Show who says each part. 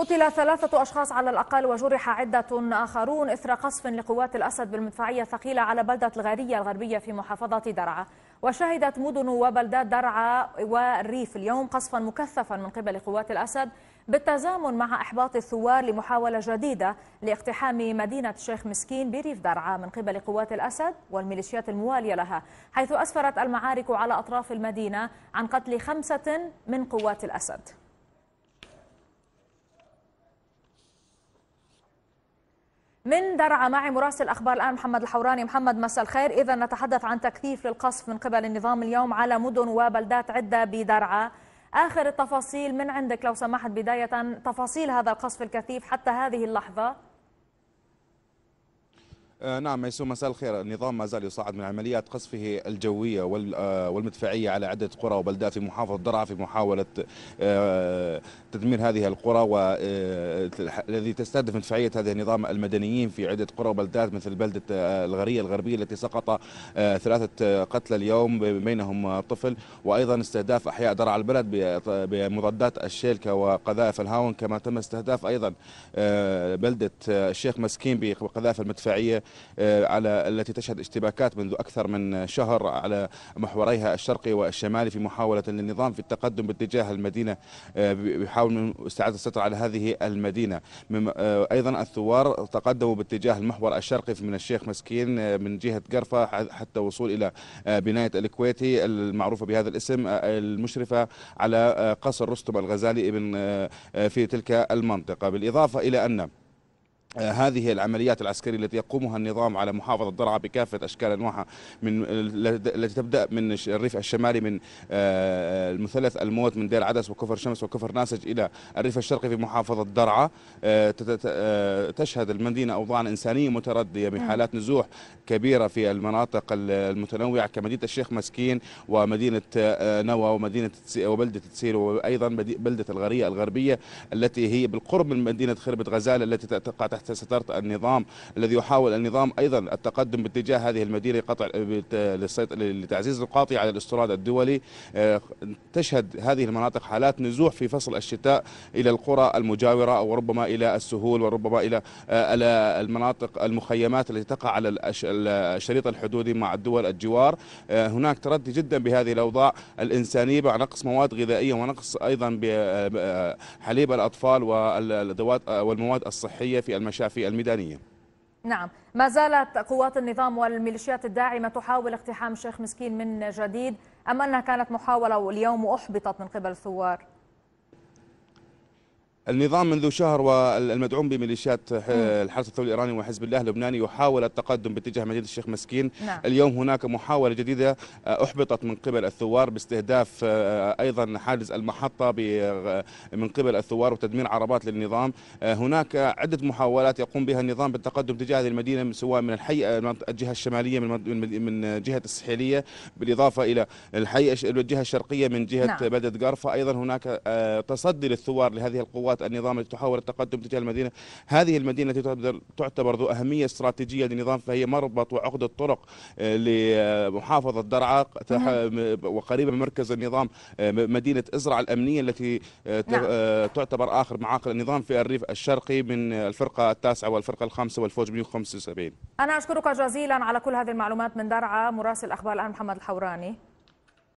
Speaker 1: قتل ثلاثة أشخاص على الأقل وجرح عدة آخرون إثر قصف لقوات الأسد بالمدفعية الثقيلة على بلدة الغارية الغربية في محافظة درعا وشهدت مدن وبلدات درعا والريف اليوم قصفا مكثفا من قبل قوات الأسد بالتزامن مع إحباط الثوار لمحاولة جديدة لاقتحام مدينة الشيخ مسكين بريف درعا من قبل قوات الأسد والميليشيات الموالية لها حيث أسفرت المعارك على أطراف المدينة عن قتل خمسة من قوات الأسد من درعا معي مراسل اخبار الان محمد الحوراني محمد مساء الخير اذا نتحدث عن تكثيف للقصف من قبل النظام اليوم على مدن وبلدات عده بدرعا اخر التفاصيل من عندك لو سمحت بدايه تفاصيل هذا القصف الكثيف حتى هذه اللحظه
Speaker 2: آه، نعم ميسوم مساء الخير النظام ما زال يصعد من عمليات قصفه الجوية آه، والمدفعية على عدة قرى وبلدات في محافظة درعا في محاولة آه، تدمير هذه القرى والذي تستهدف مدفعية هذا النظام المدنيين في عدة قرى وبلدات مثل بلدة الغرية الغربية التي سقط ثلاثة قتلى اليوم بينهم طفل وأيضا استهداف أحياء درعا البلد بمضادات الشيلكة وقذائف الهاون كما تم استهداف أيضا بلدة الشيخ مسكين بقذائف المدفعية آه، على التي تشهد اشتباكات منذ أكثر من شهر على محوريها الشرقي والشمالي في محاولة للنظام في التقدم باتجاه المدينة آه، بيحاول من استعادة السيطرة على هذه المدينة آه، أيضا الثوار تقدموا باتجاه المحور الشرقي من الشيخ مسكين من جهة قرفة حتى وصول إلى بناية الكويتي المعروفة بهذا الاسم المشرفة على قصر رستم الغزالي ابن في تلك المنطقة بالإضافة إلى أن آه، هذه العمليات العسكرية التي يقومها النظام على محافظة درعا بكافة أشكال أنواعها من التي تبدأ من الريف الشمالي من آه، المثلث الموت من دير عدس وكفر شمس وكفر ناسج إلى الريف الشرقي في محافظة درعا آه، تشهد المدينة أوضاعا إنسانية متردية بحالات نزوح كبيرة في المناطق المتنوعة كمدينة الشيخ مسكين ومدينة نوى ومدينة وبلدة تسير وأيضا بلدة الغرية الغربية التي هي بالقرب من مدينة خربة غزال التي تقع تحت تحت سترة النظام الذي يحاول النظام ايضا التقدم باتجاه هذه المدينه قطع لتعزيز القاطع على الاستيراد الدولي آه، تشهد هذه المناطق حالات نزوح في فصل الشتاء الى القرى المجاوره وربما الى السهول وربما الى آه، المناطق المخيمات التي تقع على الشريط الحدودي مع الدول الجوار آه، هناك تردي جدا بهذه الاوضاع الانسانيه مع نقص مواد غذائيه ونقص ايضا بحليب الاطفال والادوات والمواد الصحيه في المكان المشافي الميدانية
Speaker 1: نعم ما زالت قوات النظام والميليشيات الداعمة تحاول اقتحام شيخ مسكين من جديد أم أنها كانت محاولة اليوم أحبطت من قبل الثوار؟
Speaker 2: النظام منذ شهر والمدعوم بميليشيات الحرس الثوري الايراني وحزب الله اللبناني يحاول التقدم باتجاه مدينه الشيخ مسكين نعم. اليوم هناك محاوله جديده آه، احبطت من قبل الثوار باستهداف آه، آه، ايضا حاجز المحطه من قبل الثوار وتدمير عربات للنظام هناك عده محاولات يقوم بها النظام بالتقدم تجاه هذه المدينه سواء من الحي الجهه الشماليه من من جهه السحيليه بالاضافه الى الحي الجهه الشرقيه من جهه نعم. بلده قرفه ايضا هناك تصدي للثوار لهذه القوات النظام التي تحاول التقدم تجاه المدينة هذه المدينة التي تعتبر ذو أهمية استراتيجية للنظام فهي مربط وعقدة طرق آه، لمحافظة درعا وقريبة من مركز النظام آه، مدينة إزرع الأمنية التي آه، نعم. تعتبر آخر معاقل النظام في الريف الشرقي من الفرقة التاسعة والفرقة الخامسة والفوج 175
Speaker 1: أنا أشكرك جزيلا على كل هذه المعلومات من درعا مراسل أخبار الآن محمد الحوراني